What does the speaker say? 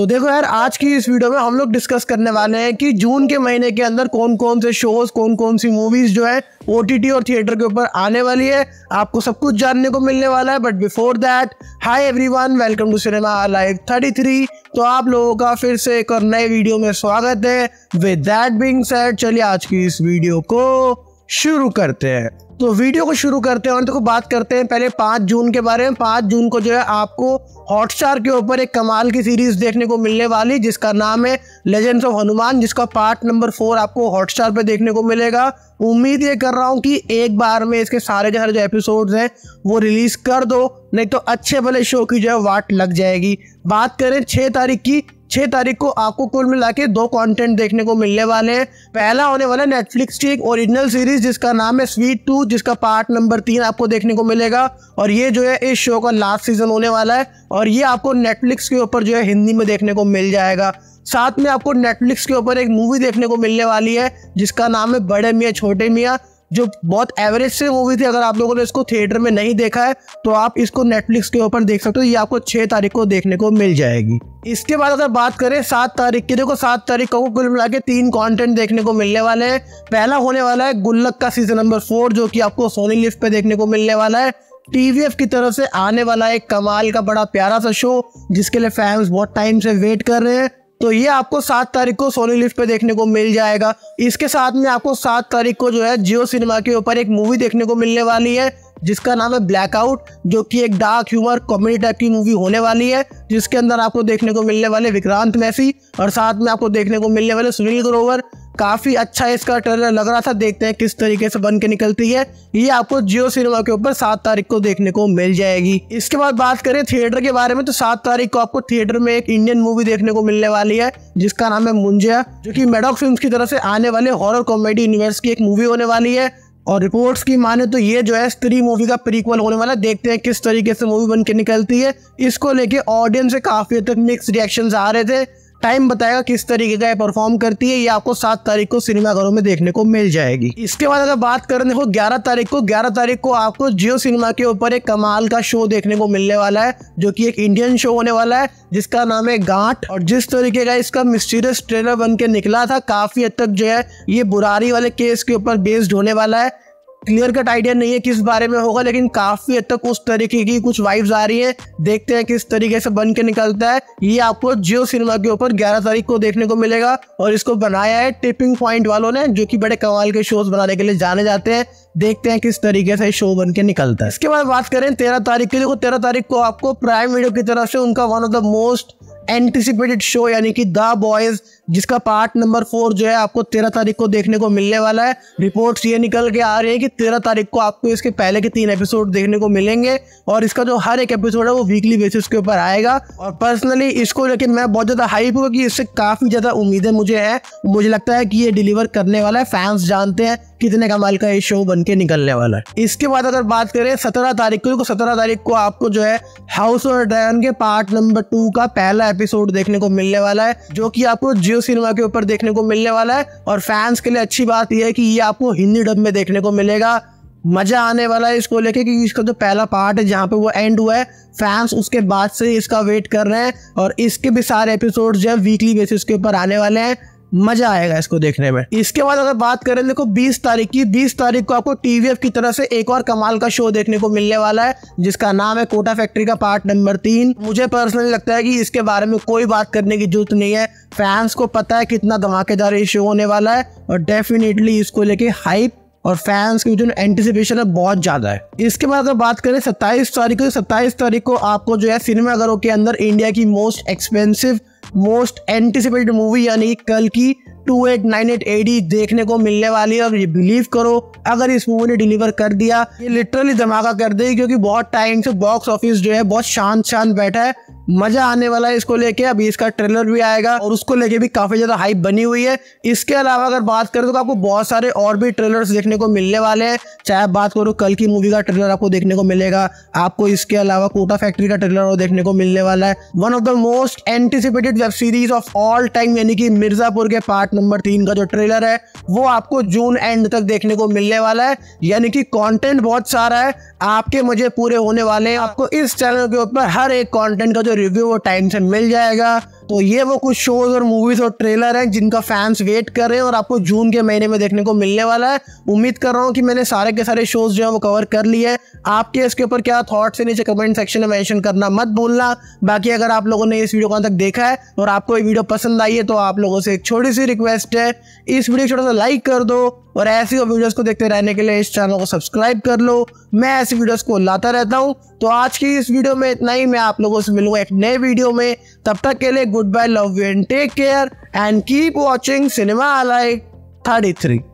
तो देखो यार आज की इस वीडियो में हम लोग डिस्कस करने वाले हैं कि जून के महीने के अंदर कौन कौन से शोज कौन कौन सी मूवीज जो है ओ और थिएटर के ऊपर आने वाली है आपको सब कुछ जानने को मिलने वाला है but before that hi every welcome to cinema live thirty three तो आप लोगों का फिर से एक और नए वीडियो में स्वागत है विद दैट बींग सेट चलिए आज की इस वीडियो को शुरू करते हैं तो वीडियो को शुरू करते हैं और देखो तो बात करते हैं पहले पाँच जून के बारे में पाँच जून को जो है आपको हॉटस्टार के ऊपर एक कमाल की सीरीज देखने को मिलने वाली जिसका नाम है लेजेंड्स ऑफ हनुमान जिसका पार्ट नंबर फोर आपको हॉटस्टार पे देखने को मिलेगा उम्मीद ये कर रहा हूँ कि एक बार में इसके सारे सारे जो एपिसोड्स हैं वो रिलीज़ कर दो नहीं तो अच्छे भले शो की जो है वाट लग जाएगी बात करें छः तारीख की छह तारीख को आपको कुल मिला के दो कंटेंट देखने को मिलने वाले हैं पहला होने वाला नेटफ्लिक्स की एक ओरिजिनल सीरीज जिसका नाम है स्वीट टू जिसका पार्ट नंबर तीन आपको देखने को मिलेगा और ये जो है इस शो का लास्ट सीजन होने वाला है और ये आपको नेटफ्लिक्स के ऊपर जो है हिंदी में देखने को मिल जाएगा साथ में आपको नेटफ्लिक्स के ऊपर एक मूवी देखने को मिलने वाली है जिसका नाम है बड़े मियाँ छोटे मियाँ जो बहुत एवरेज से मूवी थी अगर आप लोगों ने इसको थिएटर में नहीं देखा है तो आप इसको नेटफ्लिक्स के ऊपर देख सकते हो ये आपको छः तारीख को देखने को मिल जाएगी इसके बाद अगर बात करें सात तारीख की देखो सात तारीख को कुल मिला के तीन कंटेंट देखने को मिलने वाले हैं पहला होने वाला है गुल्लक का सीजन नंबर फोर जो कि आपको सोनी लिफ्ट पे देखने को मिलने वाला है टीवीएफ की तरफ से आने वाला एक कमाल का बड़ा प्यारा सा शो जिसके लिए फैंस बहुत टाइम से वेट कर रहे हैं तो ये आपको सात तारीख को सोनी लिफ्ट पे देखने को मिल जाएगा इसके साथ में आपको सात तारीख को जो है जियो सिनेमा के ऊपर एक मूवी देखने को मिलने वाली है जिसका नाम है ब्लैकआउट जो कि एक डार्क ह्यूमर कॉमेडी टाइप की मूवी होने वाली है जिसके अंदर आपको देखने को मिलने वाले विक्रांत मैसी और साथ में आपको देखने को मिलने वाले सुनील ग्रोवर काफ़ी अच्छा इसका ट्रेलर लग रहा था देखते हैं किस तरीके से बन के निकलती है ये आपको जियो सिनेमा के ऊपर सात तारीख को देखने को मिल जाएगी इसके बाद बात करें थिएटर के बारे में तो सात तारीख को आपको थिएटर में एक इंडियन मूवी देखने को मिलने वाली है जिसका नाम है मुंजिया जो कि मेडॉक फिल्म की तरफ से आने वाले हॉरर कॉमेडी यूनिवर्स की एक मूवी होने वाली है और रिपोर्ट्स की माने तो ये जो है स्त्री मूवी का प्रीक्वल होने वाला है देखते हैं किस तरीके से मूवी बन के निकलती है इसको लेके ऑडियंस से काफ़ी तक मिक्स रिएक्शंस आ रहे थे टाइम बताएगा किस तरीके का ये परफॉर्म करती है ये आपको सात तारीख को सिनेमाघरों में देखने को मिल जाएगी इसके बाद अगर बात करने देखो ग्यारह तारीख को ग्यारह तारीख को आपको जियो सिनेमा के ऊपर एक कमाल का शो देखने को मिलने वाला है जो कि एक इंडियन शो होने वाला है जिसका नाम है गांठ और जिस तरीके का इसका मिस्टीरियस ट्रेलर बन के निकला था काफी हद तक जो है ये बुरारी वाले केस के ऊपर बेस्ड होने वाला है क्लियर कट आइडिया नहीं है किस बारे में होगा लेकिन काफी हद तक उस तरीके की कुछ वाइब्स आ रही है देखते हैं किस तरीके से बन के निकलता है ये आपको जियो सिनेमा के ऊपर 11 तारीख को देखने को मिलेगा और इसको बनाया है टिपिंग पॉइंट वालों ने जो कि बड़े कमाल के शोज बनाने के लिए जाने जाते हैं देखते हैं किस तरीके से शो बन के निकलता है इसके बाद बात करें तेरह तारीख की देखो तेरह तारीख को आपको प्राइम वीडियो की तरफ से उनका one of the most anticipated show यानी कि द बॉयज जिसका पार्ट नंबर फोर जो है आपको तेरह तारीख को देखने को मिलने वाला है रिपोर्ट्स ये निकल के आ रही है कि तेरह तारीख को आपको इसके पहले के तीन एपिसोड देखने को मिलेंगे और इसका जो हर एक एपिसोड है वो वीकली बेसिस के ऊपर आएगा और पर्सनली इसको लेकर मैं बहुत ज़्यादा हाइप हूँ कि इससे काफ़ी ज़्यादा उम्मीदें मुझे है मुझे लगता है कि ये डिलीवर करने वाला है फैंस जानते हैं कितने कमाल का ये शो बन के निकलने वाला है इसके बाद अगर बात करें सत्रह तारीख को तो सत्रह तारीख को आपको जो है हाउस ऑफ ड्रैगन के पार्ट नंबर टू का पहला एपिसोड देखने को मिलने वाला है जो कि आपको जियो सिनेमा के ऊपर देखने को मिलने वाला है और फैंस के लिए अच्छी बात यह है कि ये आपको हिंदी डब में देखने को मिलेगा मजा आने वाला है इसको लेके कि इसका जो पहला पार्ट है जहाँ पे वो एंड हुआ है फैंस उसके बाद से इसका वेट कर रहे हैं और इसके भी सारे एपिसोड जो है वीकली बेसिस के ऊपर आने वाले हैं मजा आएगा इसको देखने में इसके बाद अगर बात करें देखो 20 तारीख की 20 तारीख को आपको टीवीएफ की तरफ से एक और कमाल का शो देखने को मिलने वाला है जिसका नाम है कोटा फैक्ट्री का पार्ट नंबर तीन मुझे पर्सनली लगता है कि इसके बारे में कोई बात करने की जरूरत नहीं है फैंस को पता है कितना धमाकेदार ये शो होने वाला है और डेफिनेटली इसको लेके हाइप और फैंस की जो एंटिसिपेशन है बहुत ज़्यादा है इसके बाद अगर बात करें 27 तारीख को 27 तारीख को आपको जो है सिनेमाघरों के अंदर इंडिया की most expensive most anticipated movie यानी कल की 2898 एडी देखने को मिलने वाली है और ये बिलीव करो अगर इस मूवी ने डिलीवर कर दिया ये लिटरली धमाका कर देगी क्योंकि बहुत टाइम से बॉक्स ऑफिस जो है बहुत शांत शांत बैठा है मजा आने वाला है इसको लेके अभी इसका ट्रेलर भी आएगा और उसको लेके भी काफी ज्यादा हाइप बनी हुई है इसके अलावा अगर बात करें तो आपको बहुत सारे और भी ट्रेलर्स देखने को मिलने वाले हैं चाहे आप बात करो कल की मूवी का ट्रेलर आपको देखने को मिलेगा आपको इसके अलावा कोटा फैक्ट्री का ट्रेलर देखने को मिलने वाला है one of the most anticipated web series of all time यानी कि मिर्जापुर के पार्ट नंबर तीन का जो ट्रेलर है वो आपको जून एंड तक देखने को मिलने वाला है यानी कि कंटेंट बहुत सारा है आपके मुझे पूरे होने वाले हैं आपको इस चैनल के ऊपर हर एक कंटेंट का जो रिव्यू और टाइम से मिल जाएगा तो ये वो कुछ शोज और मूवीज और ट्रेलर हैं जिनका फैंस वेट कर रहे हैं और आपको जून के महीने में देखने को मिलने वाला है उम्मीद कर रहा हूँ कि मैंने सारे के सारे शोज जो है वो कवर कर लिए आपके इसके ऊपर क्या थॉट्स है नीचे कमेंट सेक्शन में मैंशन करना मत भूलना बाकी अगर आप लोगों ने इस वीडियो को तक देखा है और आपको ये वीडियो पसंद आई है तो आप लोगों से एक छोटी सी रिक्वेस्ट है इस वीडियो छोटा सा लाइक कर दो और ऐसी और वीडियोज़ को देखते रहने के लिए इस चैनल को सब्सक्राइब कर लो मैं ऐसी वीडियोज़ को लाता रहता हूँ तो आज की इस वीडियो में इतना ही मैं आप लोगों से मिलूंगा एक नए वीडियो में तब तक के लिए goodbye love you and take care and keep watching cinema like thirty three